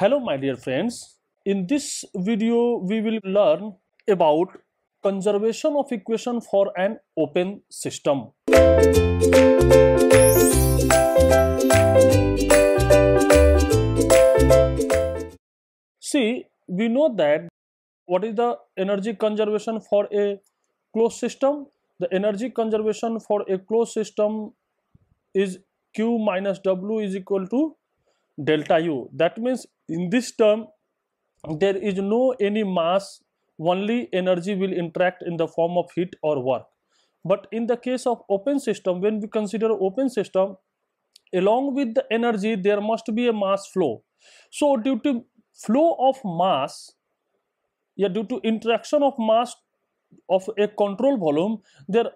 Hello my dear friends, in this video we will learn about conservation of equation for an open system. See, we know that what is the energy conservation for a closed system? The energy conservation for a closed system is Q minus W is equal to delta U. That means in this term there is no any mass only energy will interact in the form of heat or work but in the case of open system when we consider open system along with the energy there must be a mass flow so due to flow of mass yeah due to interaction of mass of a control volume there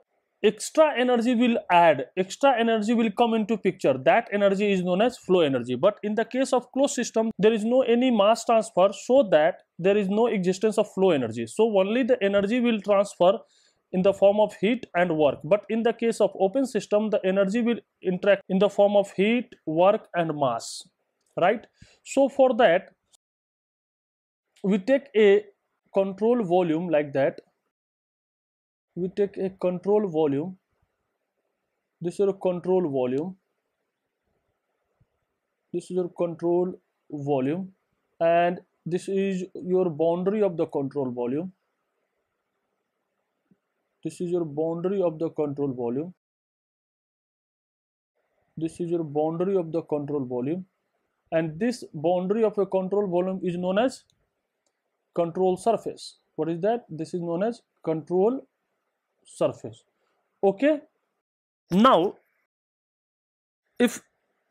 extra energy will add extra energy will come into picture that energy is known as flow energy but in the case of closed system there is no any mass transfer so that there is no existence of flow energy so only the energy will transfer in the form of heat and work but in the case of open system the energy will interact in the form of heat work and mass right so for that we take a control volume like that we take a control volume this is your control volume this is your control volume and this is your boundary of the control volume this is your boundary of the control volume this is your boundary of the control volume and this boundary of a control volume is known as control surface what is that this is known as control surface okay now if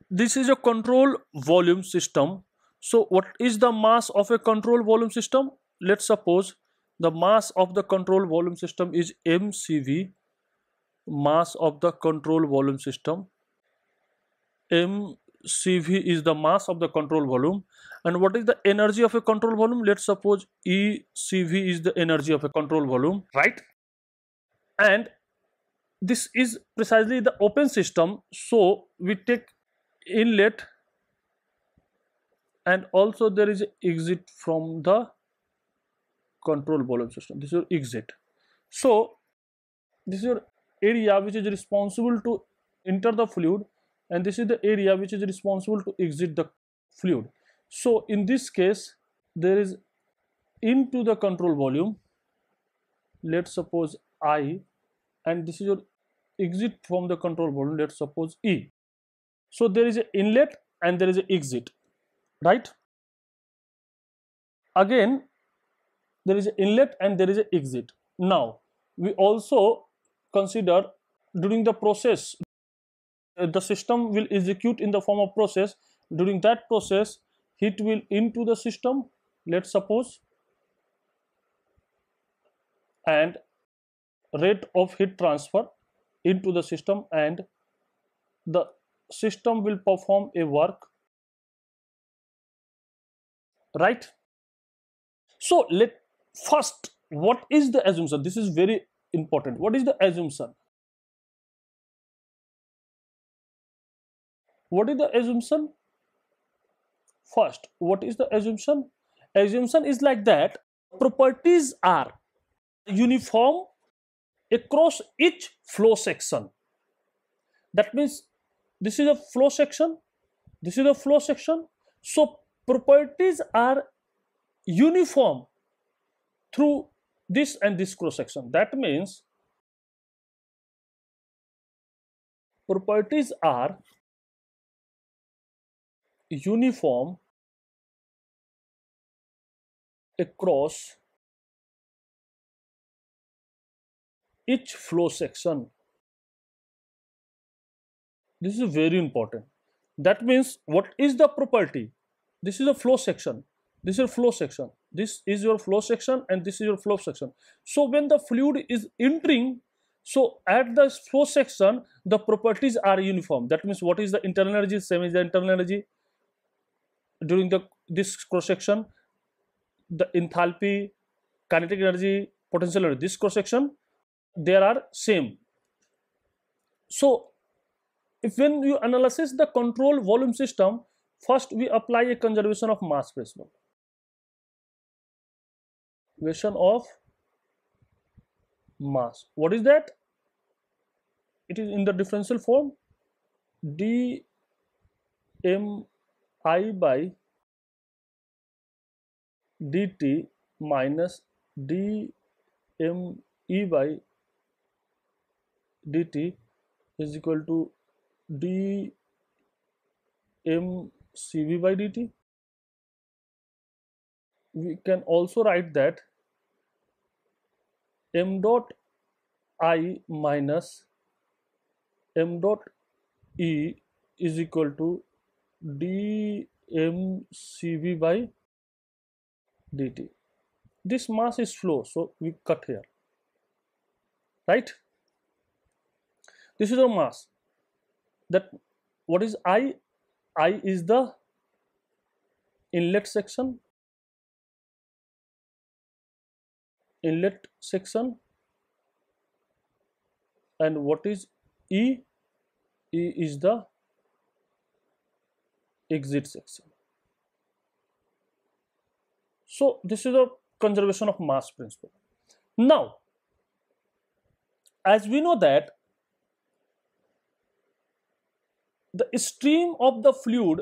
this is a control volume system so what is the mass of a control volume system let's suppose the mass of the control volume system is mcv mass of the control volume system mcv is the mass of the control volume and what is the energy of a control volume let's suppose ecv is the energy of a control volume right and this is precisely the open system so we take inlet and also there is exit from the control volume system this is your exit so this is your area which is responsible to enter the fluid and this is the area which is responsible to exit the fluid so in this case there is into the control volume let's suppose i and this is your exit from the control volume let's suppose e so there is an inlet and there is an exit right again there is an inlet and there is an exit now we also consider during the process uh, the system will execute in the form of process during that process heat will into the system let's suppose and rate of heat transfer into the system and the system will perform a work right so let first what is the assumption this is very important what is the assumption what is the assumption first what is the assumption assumption is like that properties are uniform across each flow section. That means this is a flow section, this is a flow section. So properties are uniform through this and this cross section. That means properties are uniform across each flow section. This is very important. That means what is the property? This is a flow section. This is a flow section. This is your flow section and this is your flow section. So when the fluid is entering, so at the flow section, the properties are uniform. That means what is the internal energy? Same is the internal energy during the this cross section, the enthalpy, kinetic energy, potential energy. This cross section there are same. So if when you analyze the control volume system, first we apply a conservation of mass principle. Conservation of mass. What is that? It is in the differential form d m i by dt minus d m e by dt is equal to d m c v by dt we can also write that m dot i minus m dot e is equal to d m c v by dt this mass is flow so we cut here right this is your mass that what is i i is the inlet section inlet section and what is e e is the exit section so this is the conservation of mass principle now as we know that the stream of the fluid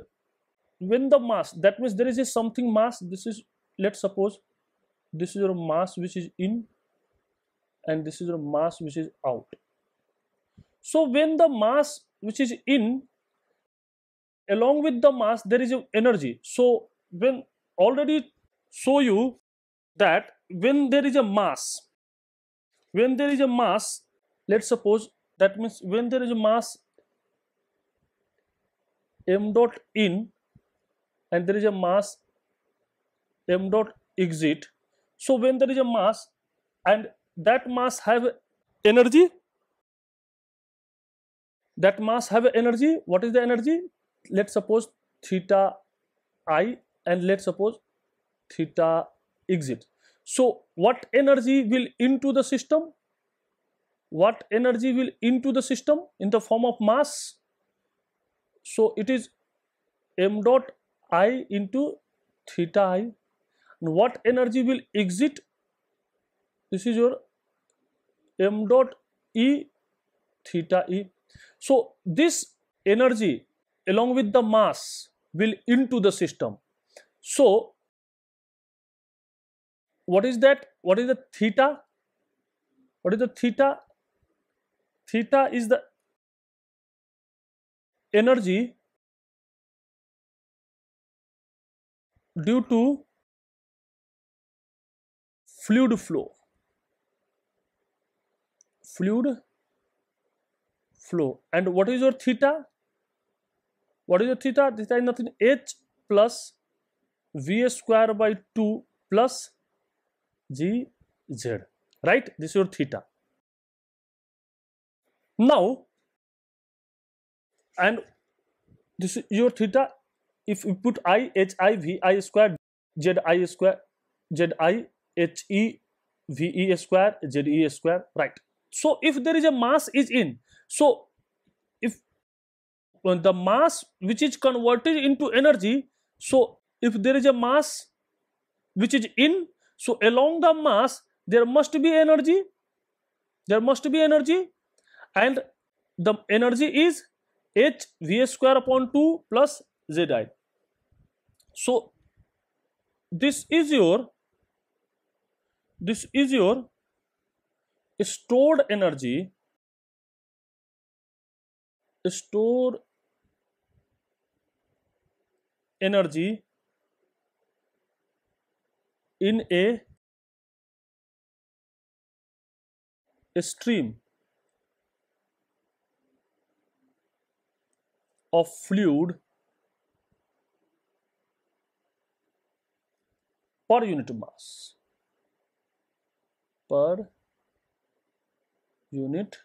when the mass that means there is a something mass this is let's suppose this is your mass which is in and this is your mass which is out so when the mass which is in along with the mass there is a energy so when already show you that when there is a mass when there is a mass let's suppose that means when there is a mass m dot in and there is a mass m dot exit so when there is a mass and that mass have energy that mass have energy what is the energy let's suppose theta i and let's suppose theta exit so what energy will into the system what energy will into the system in the form of mass so it is m dot i into theta i and what energy will exit this is your m dot e theta e so this energy along with the mass will into the system so what is that what is the theta what is the theta theta is the energy due to fluid flow fluid flow and what is your theta what is your theta theta is nothing h plus v square by 2 plus g z right this is your theta now and this is your theta if you put i h i v i square z i square z i h e v e square z e square right so if there is a mass is in so if the mass which is converted into energy so if there is a mass which is in so along the mass there must be energy there must be energy and the energy is h va square upon 2 plus zi so this is your this is your stored energy stored energy in a stream of fluid per unit mass per unit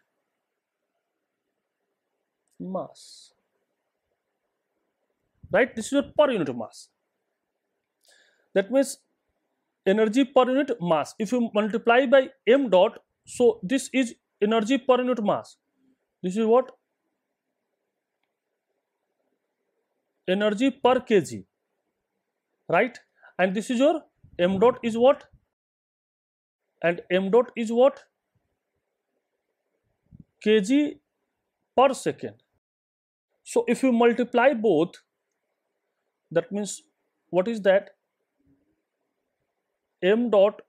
mass right this is your per unit mass that means energy per unit mass if you multiply by m dot so this is energy per unit mass this is what energy per kg right and this is your m dot is what and m dot is what kg per second so if you multiply both that means what is that m dot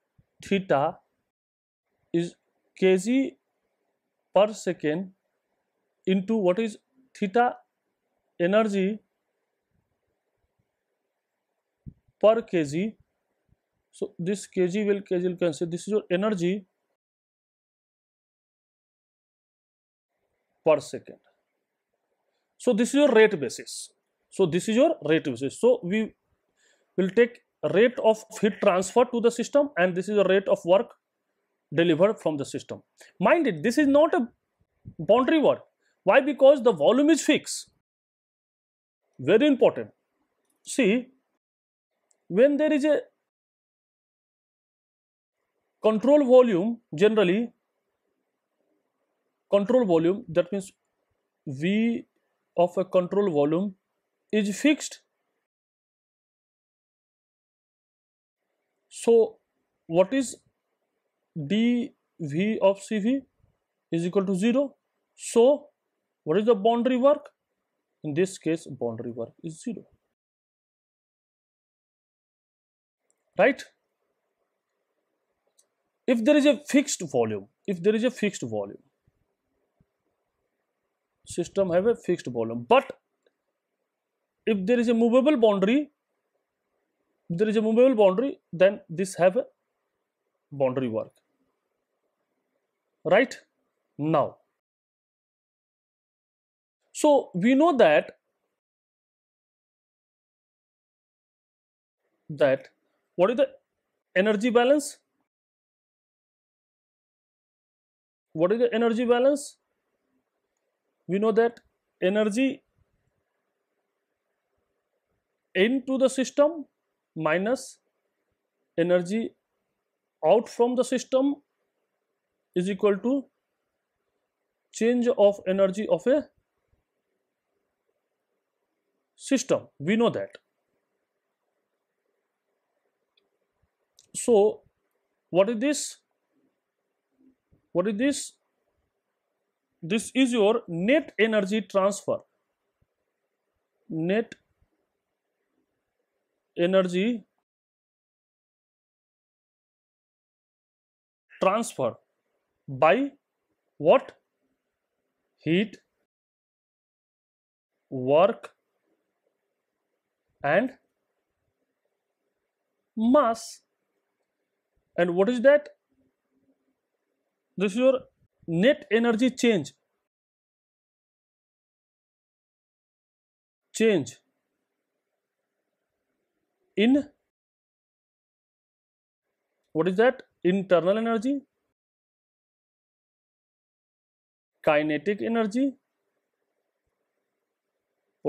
theta is kg per second into what is theta energy per kg so this kg will kg will cancel this is your energy per second so this is your rate basis so this is your rate basis so we will take rate of heat transfer to the system and this is the rate of work delivered from the system mind it this is not a boundary work why because the volume is fixed very important see when there is a control volume generally control volume that means V of a control volume is fixed. So, what is dV of CV is equal to 0. So, what is the boundary work? In this case, boundary work is 0. right if there is a fixed volume if there is a fixed volume system have a fixed volume but if there is a movable boundary if there is a movable boundary then this have a boundary work right now so we know that that what is the energy balance what is the energy balance we know that energy into the system minus energy out from the system is equal to change of energy of a system we know that So, what is this? What is this? This is your net energy transfer. Net energy transfer by what? Heat, work and mass and what is that this is your net energy change change in what is that internal energy kinetic energy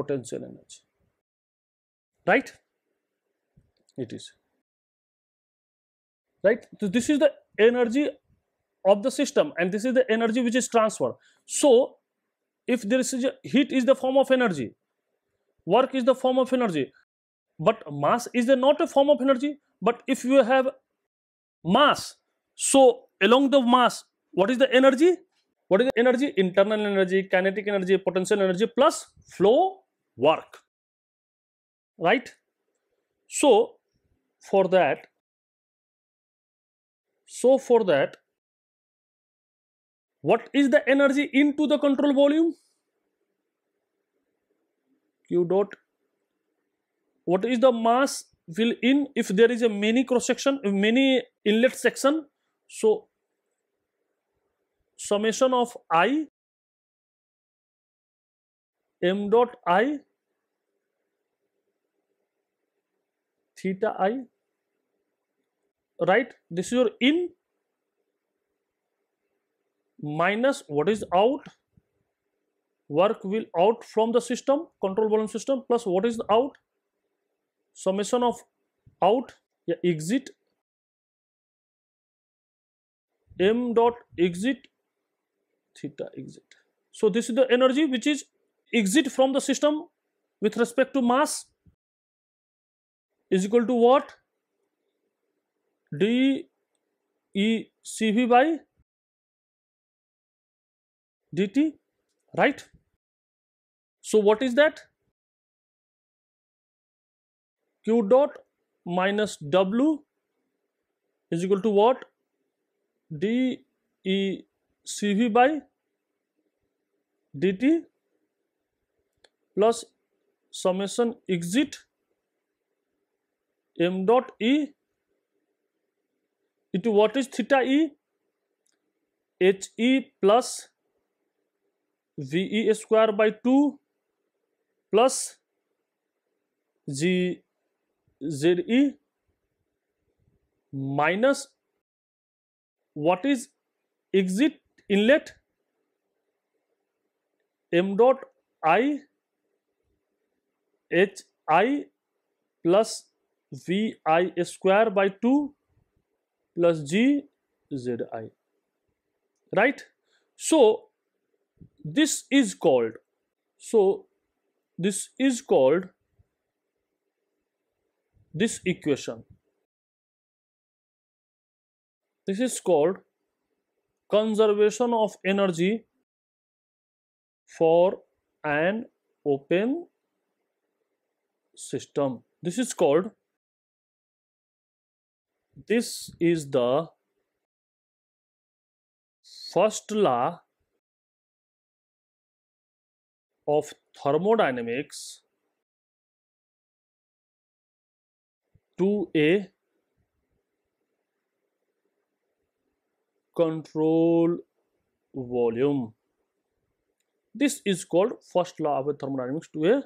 potential energy right it is right so this is the energy of the system and this is the energy which is transferred so if there is a heat is the form of energy work is the form of energy but mass is the not a form of energy but if you have mass so along the mass what is the energy what is the energy internal energy kinetic energy potential energy plus flow work right so for that so for that, what is the energy into the control volume? Q dot. What is the mass will in if there is a many cross section, many inlet section. So summation of i m dot i theta i right this is your in minus what is out work will out from the system control volume system plus what is out summation of out yeah, exit m dot exit theta exit so this is the energy which is exit from the system with respect to mass is equal to what D E C V by D T right so what is that q dot minus w is equal to what d e c v by dt plus summation exit m dot e into what is theta e? He plus VE square by 2 plus G ZE minus what is exit inlet m dot i h i plus v i square by 2 plus g z i right so this is called so this is called this equation this is called conservation of energy for an open system this is called this is the first law of thermodynamics to a control volume. This is called first law of thermodynamics to a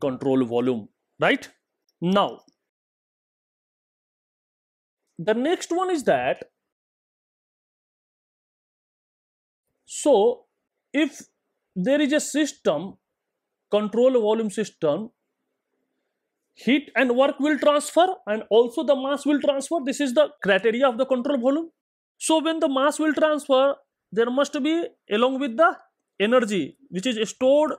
control volume, right? Now, the next one is that so if there is a system control volume system heat and work will transfer and also the mass will transfer this is the criteria of the control volume so when the mass will transfer there must be along with the energy which is stored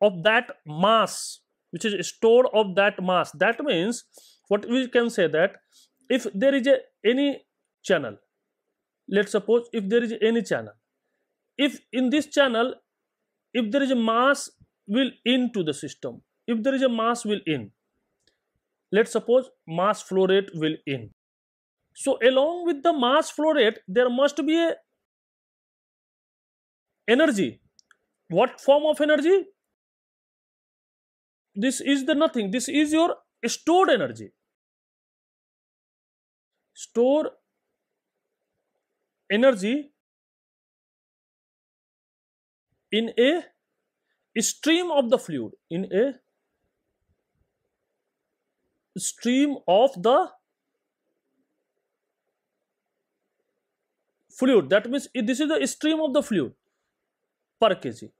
of that mass which is stored of that mass that means what we can say that if there is a any channel let's suppose if there is any channel if in this channel if there is a mass will into the system if there is a mass will in let's suppose mass flow rate will in so along with the mass flow rate there must be a energy what form of energy this is the nothing this is your stored energy store energy in a stream of the fluid in a stream of the fluid that means this is the stream of the fluid per kg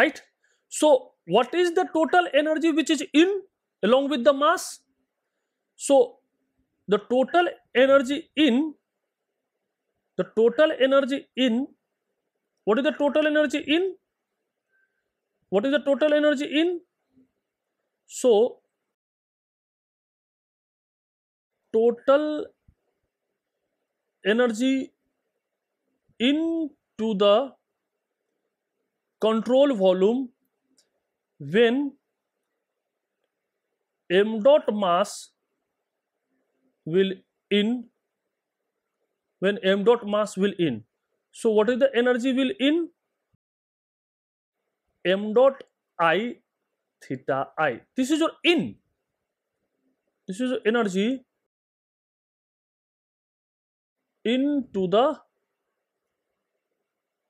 right so what is the total energy which is in along with the mass. So, the total energy in the total energy in what is the total energy in what is the total energy in so total energy into the control volume when m dot mass will in when m dot mass will in so what is the energy will in m dot i theta i this is your in this is energy into the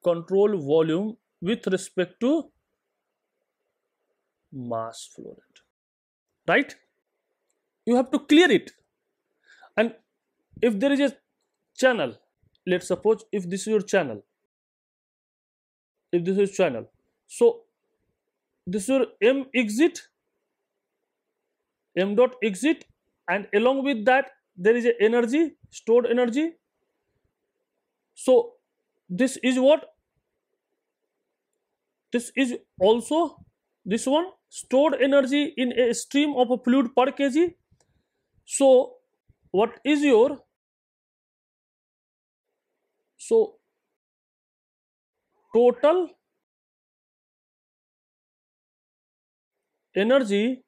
control volume with respect to mass flow rate right you have to clear it and if there is a channel let's suppose if this is your channel if this is channel so this is your m exit m dot exit and along with that there is a energy stored energy so this is what this is also this one stored energy in a stream of a fluid per kg. So, what is your so total energy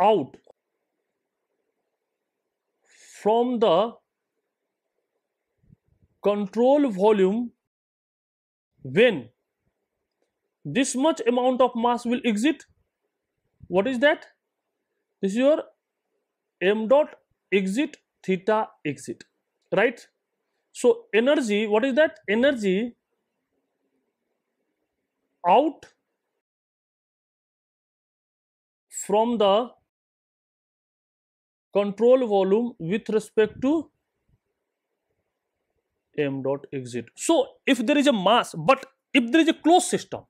out from the control volume when this much amount of mass will exit what is that this is your m dot exit theta exit right so energy what is that energy out from the control volume with respect to m dot exit so if there is a mass but if there is a closed system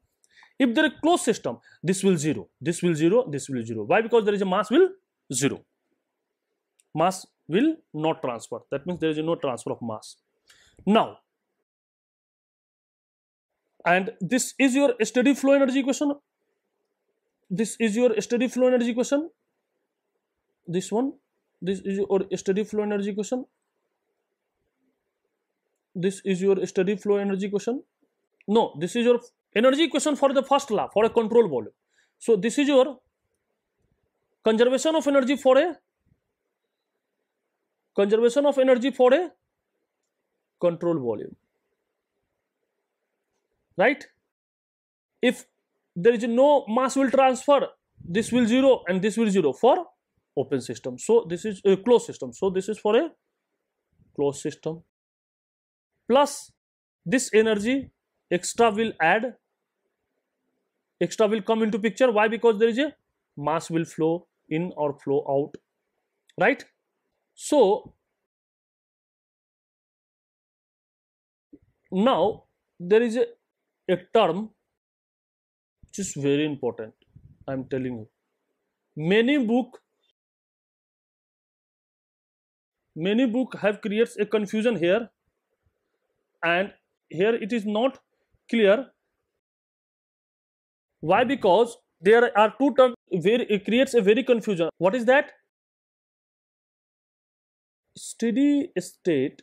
if there is a closed system, this will 0, this will 0, this will 0. Why? Because there is a mass will 0. Mass will not transfer. That means there is no transfer of mass. Now, and this is your steady flow energy equation. This is your steady flow energy equation. This one, this is your steady flow energy equation. This is your steady flow energy equation. No, this is your energy equation for the first law for a control volume. So this is your conservation of energy for a conservation of energy for a control volume. Right? If there is no mass will transfer, this will zero and this will zero for open system. So this is a closed system. So this is for a closed system. Plus this energy extra will add extra will come into picture why because there is a mass will flow in or flow out right so now there is a, a term which is very important i am telling you many book many book have creates a confusion here and here it is not clear why? Because there are two terms where it creates a very confusion. What is that? Steady state,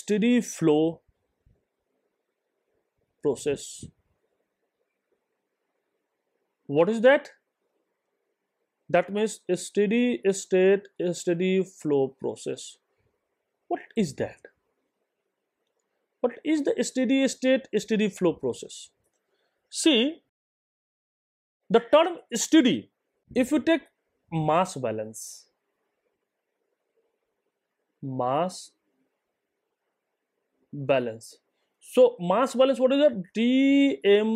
steady flow process. What is that? That means steady state, steady flow process. What is that? What is the steady state steady flow process? See, the term steady, if you take mass balance, mass balance. So, mass balance, what is that? dm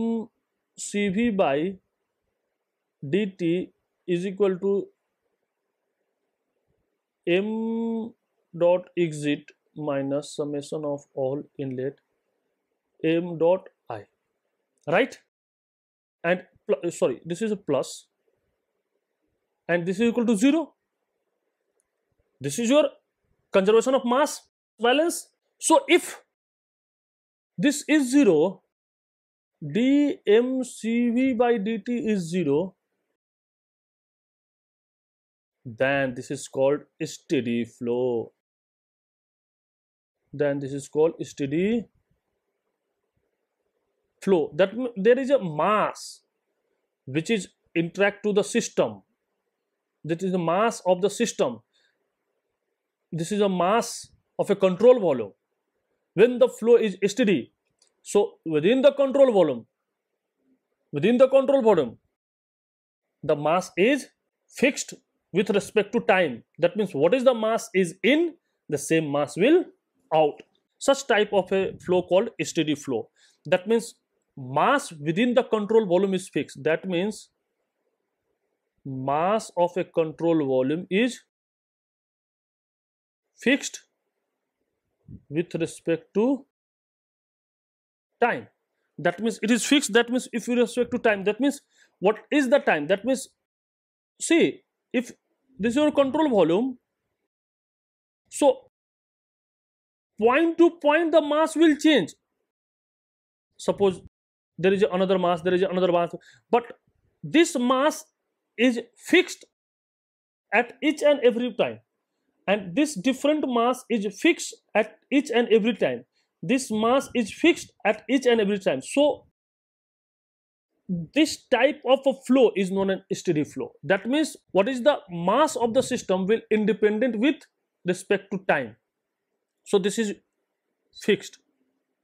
cv by dt is equal to m dot exit minus summation of all inlet m dot i right and uh, sorry this is a plus and this is equal to 0 this is your conservation of mass balance so if this is 0 dmcv by dt is 0 then this is called steady flow then this is called steady flow that there is a mass which is interact to the system that is the mass of the system this is a mass of a control volume when the flow is steady so within the control volume within the control volume the mass is fixed with respect to time that means what is the mass is in the same mass will out such type of a flow called steady flow that means mass within the control volume is fixed that means mass of a control volume is fixed with respect to time that means it is fixed that means if you respect to time that means what is the time that means see if this is your control volume so point to point the mass will change suppose there is another mass there is another mass but this mass is fixed at each and every time and this different mass is fixed at each and every time this mass is fixed at each and every time so this type of a flow is known as steady flow that means what is the mass of the system will independent with respect to time so this is fixed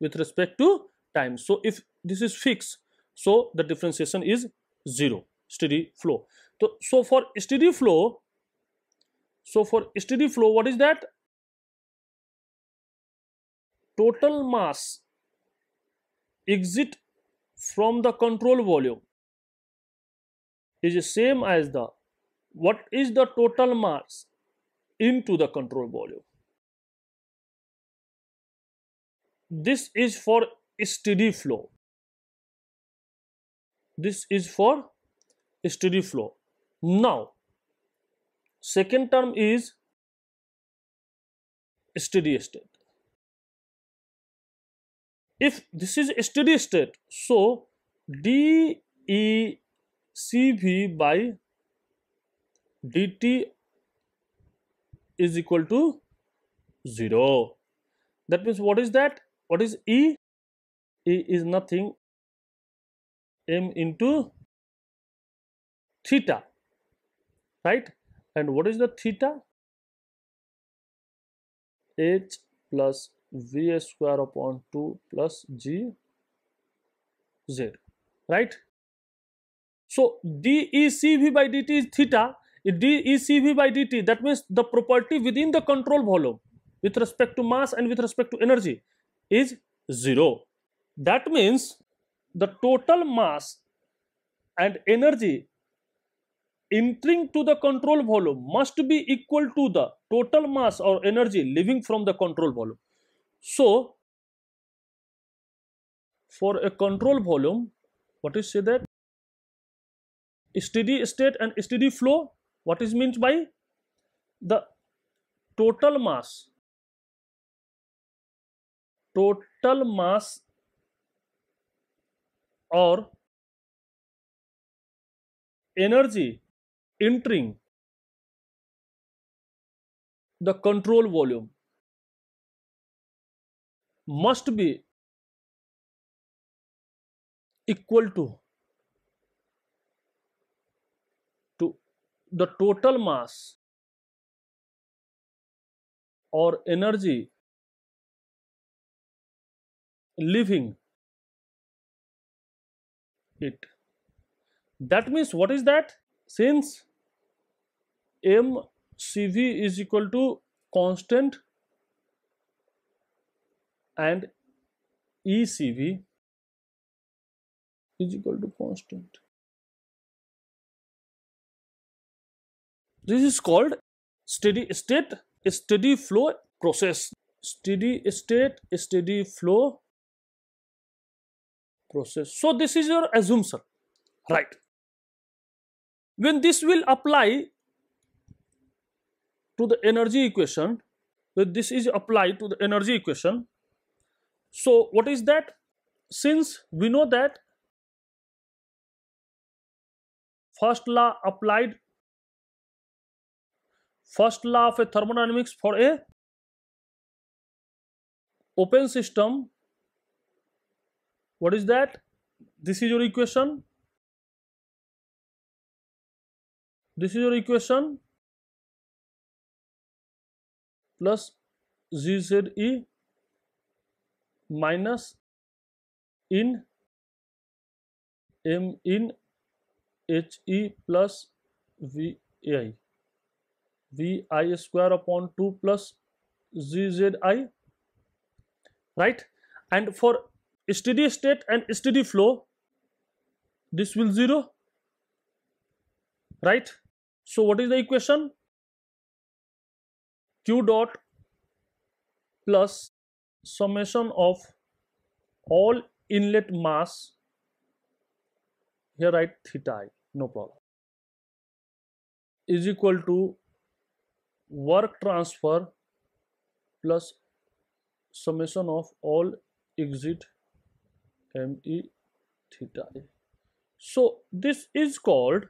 with respect to time so if this is fixed so the differentiation is zero steady flow so, so for steady flow so for steady flow what is that total mass exit from the control volume is the same as the what is the total mass into the control volume This is for steady flow. This is for steady flow. Now, second term is steady state. If this is steady state, so DECV by dt is equal to 0. That means what is that? what is E? E is nothing m into theta right and what is the theta h plus v square upon 2 plus g z right so dECV by dt is theta dECV by dt that means the property within the control volume with respect to mass and with respect to energy is 0. That means the total mass and energy entering to the control volume must be equal to the total mass or energy leaving from the control volume. So, for a control volume, what is say that? Steady state and steady flow, what is meant by? The total mass total mass और energy entering the control volume must be equal to to the total mass और energy leaving it. That means what is that? Since m CV is equal to constant and ECV is equal to constant. This is called steady state steady flow process. Steady state steady flow process. So this is your assumption, right? When this will apply to the energy equation, when this is applied to the energy equation, so what is that? Since we know that first law applied first law of a thermodynamics for a open system what is that? This is your equation. This is your equation plus E minus in M in HE plus VI VI square upon 2 plus z z i right and for steady state and steady flow this will zero right so what is the equation q dot plus summation of all inlet mass here write theta i no problem is equal to work transfer plus summation of all exit m e theta a so this is called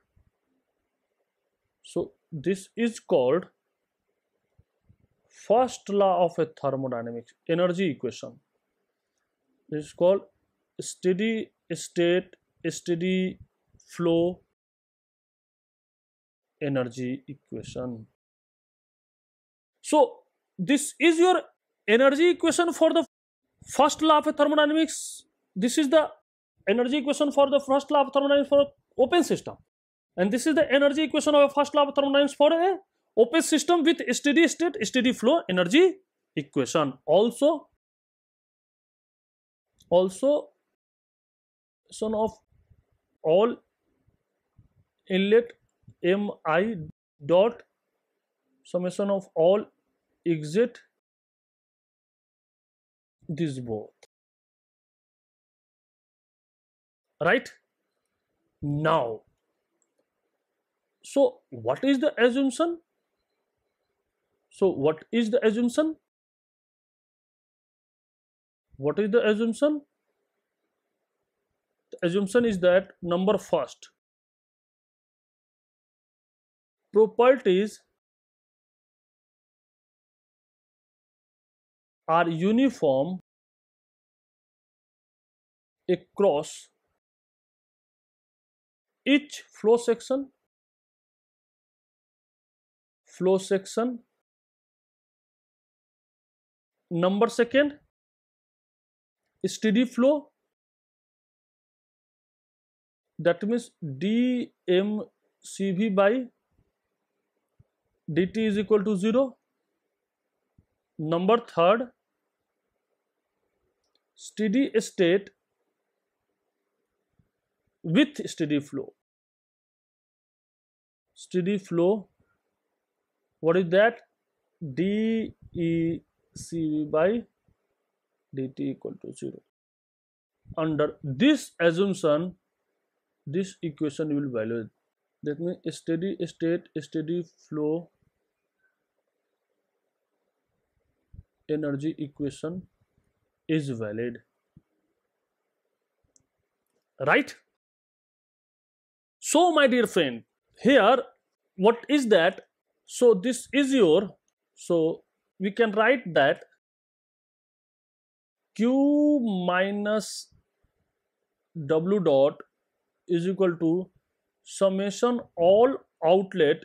so this is called first law of a thermodynamics energy equation this is called steady state steady flow energy equation so this is your energy equation for the first law of thermodynamics this is the energy equation for the first law of thermodynamics for open system and this is the energy equation of a first law of thermodynamics for a open system with steady state steady flow energy equation also also son of all inlet mi dot summation of all exit this both right now so what is the assumption so what is the assumption what is the assumption the assumption is that number first properties are uniform across each flow section flow section number second steady flow that means dm cv by dt is equal to 0 number third steady state with steady flow steady flow what is that DECV by dt equal to 0 under this assumption this equation will valid that means steady state steady flow energy equation is valid right so my dear friend here what is that so this is your so we can write that q minus w dot is equal to summation all outlet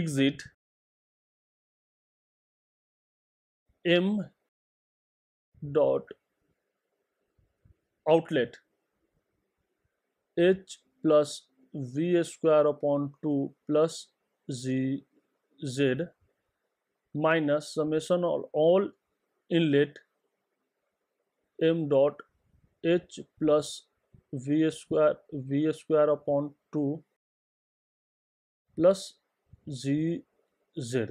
exit m dot outlet h plus v square upon 2 plus z z minus summation of all inlet m dot h plus v square v square upon 2 plus z z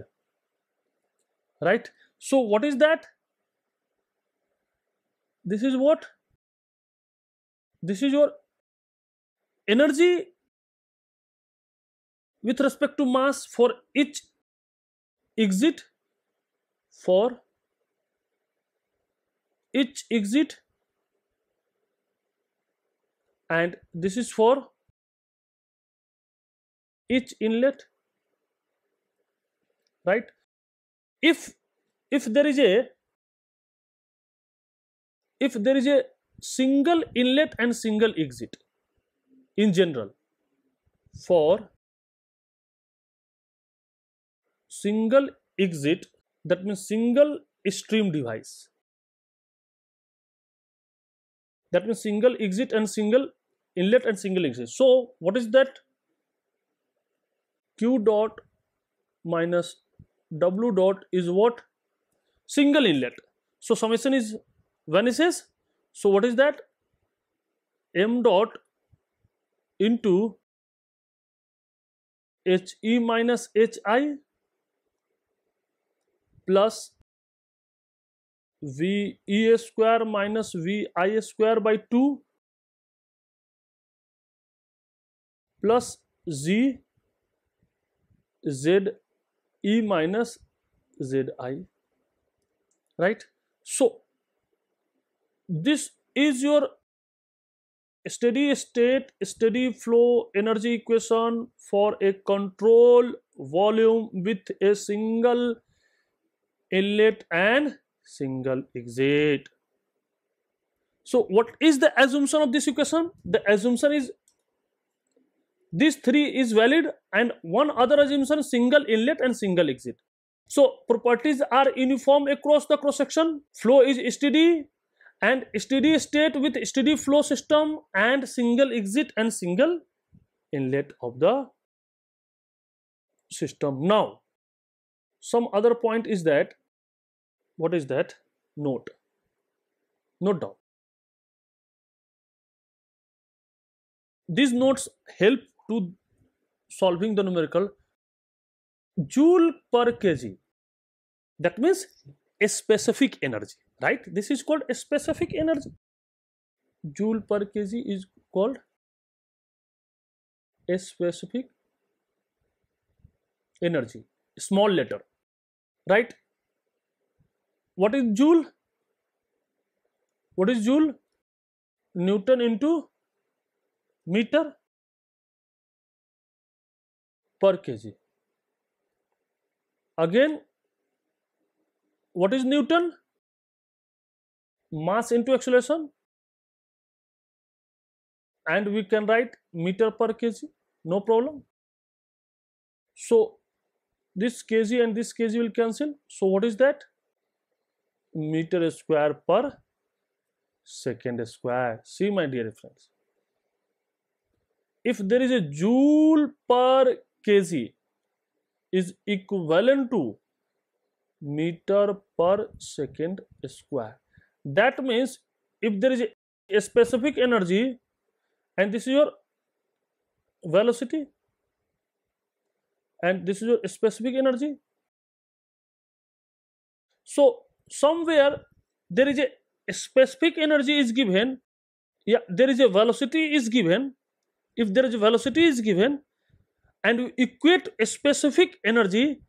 right so what is that this is what this is your energy with respect to mass for each exit for each exit and this is for each inlet right if if there is a if there is a single inlet and single exit in general for single exit that means single stream device that means single exit and single inlet and single exit so what is that q dot minus w dot is what single inlet so summation is vanishes so what is that m dot into he minus hi plus v e square minus v i square by 2 plus z z e minus z i right so this is your steady state steady flow energy equation for a control volume with a single inlet and single exit. So what is the assumption of this equation? The assumption is this three is valid and one other assumption single inlet and single exit. So properties are uniform across the cross section. Flow is steady and steady state with steady flow system and single exit and single inlet of the system. Now some other point is that what is that? Note. Note down. These notes help to solving the numerical joule per kg. That means a specific energy, right? This is called a specific energy. Joule per kg is called a specific energy, small letter, right? what is joule what is joule newton into meter per kg again what is newton mass into acceleration and we can write meter per kg no problem so this kg and this kg will cancel so what is that meter square per second square. See my dear friends. If there is a joule per kg is equivalent to meter per second square. That means if there is a specific energy and this is your velocity and this is your specific energy. So somewhere there is a, a specific energy is given yeah there is a velocity is given if there is a velocity is given and you equate a specific energy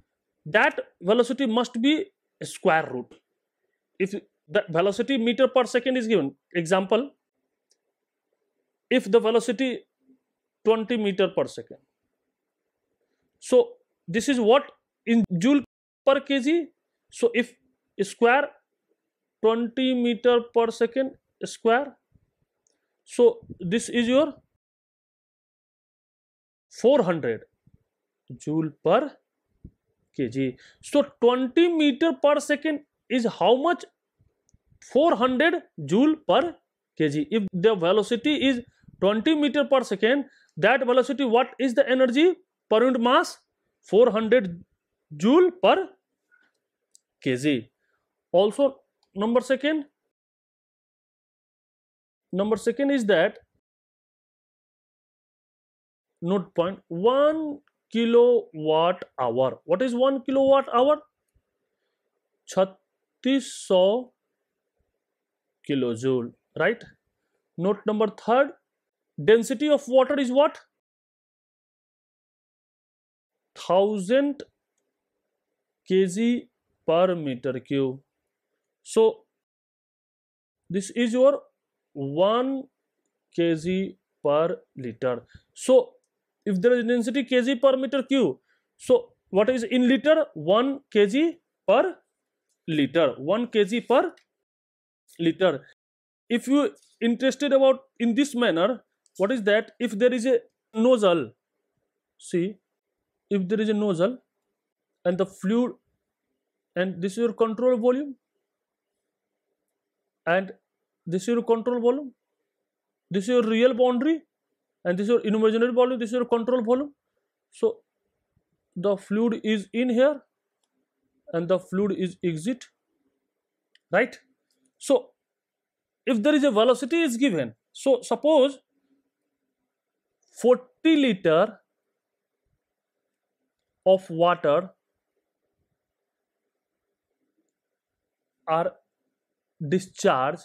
that velocity must be square root if the velocity meter per second is given example if the velocity 20 meter per second so this is what in joule per kg so if square twenty meter per second square so this is your four hundred joule per K G so twenty meter per second is how much four hundred joule per K G if the velocity is twenty meter per second that velocity what is the energy per mass four hundred joule per K ji also number second number second is that note point 1 kilowatt hour what is 1 kilowatt hour 3600 kilojoule right note number third density of water is what 1000 kg per meter cube So this is your 1 kg per liter. So if there is density kg per meter cube, so what is in liter? 1 kg per liter. 1 kg per liter. If you interested about in this manner, what is that? If there is a nozzle, see, if there is a nozzle and the fluid and this is your control volume and this is your control volume this is your real boundary and this is your imaginary volume this is your control volume so the fluid is in here and the fluid is exit right so if there is a velocity is given so suppose 40 liter of water are discharge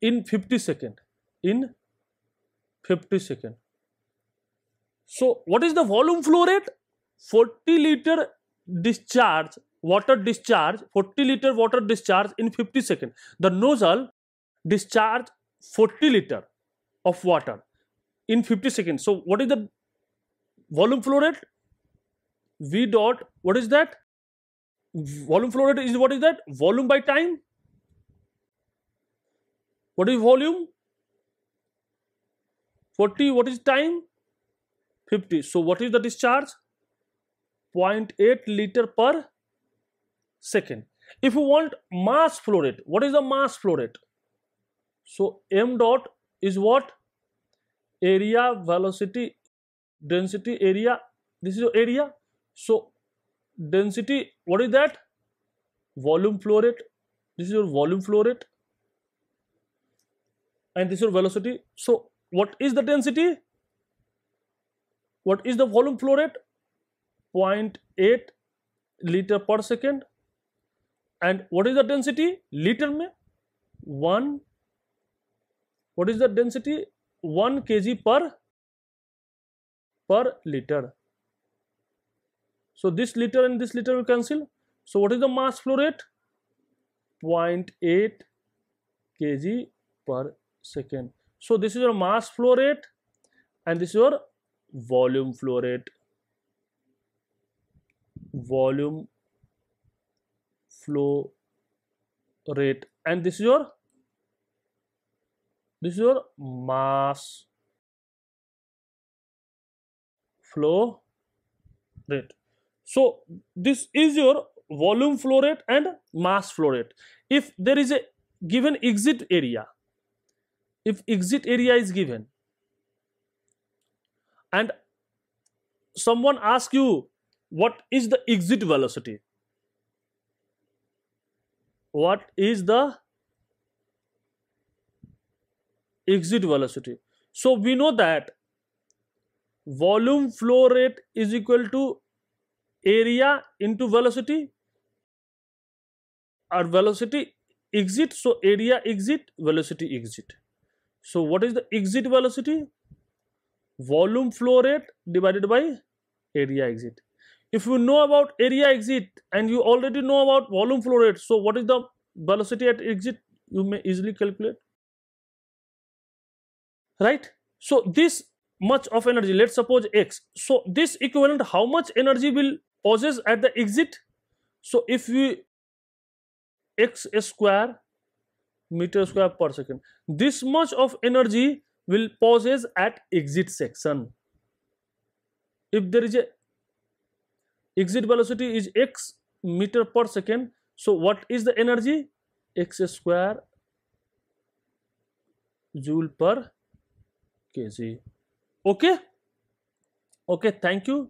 in 50 second in 50 second so what is the volume flow rate 40 liter discharge water discharge 40 liter water discharge in 50 second the nozzle discharge 40 liter of water in 50 seconds so what is the volume flow rate v dot what is that volume flow rate is what is that? Volume by time. What is volume? 40. What is time? 50. So, what is the discharge? 0.8 liter per second. If you want mass flow rate, what is the mass flow rate? So, m dot is what? Area, velocity, density, area. This is your area. So, density what is that volume flow rate this is your volume flow rate and this is your velocity so what is the density what is the volume flow rate 0.8 liter per second and what is the density liter me. 1 what is the density 1 kg per per liter so this liter and this liter will cancel. So what is the mass flow rate? 0.8 kg per second. So this is your mass flow rate and this is your volume flow rate. Volume flow rate and this is your this is your mass flow rate. So this is your volume flow rate and mass flow rate. If there is a given exit area, if exit area is given and someone asks you what is the exit velocity, what is the exit velocity. So we know that volume flow rate is equal to area into velocity or velocity exit. So, area exit, velocity exit. So, what is the exit velocity? Volume flow rate divided by area exit. If you know about area exit and you already know about volume flow rate, so what is the velocity at exit? You may easily calculate. Right? So, this much of energy, let's suppose x. So, this equivalent how much energy will pauses at the exit so if we x square meter square per second this much of energy will pauses at exit section if there is a exit velocity is x meter per second so what is the energy x square joule per kg okay okay thank you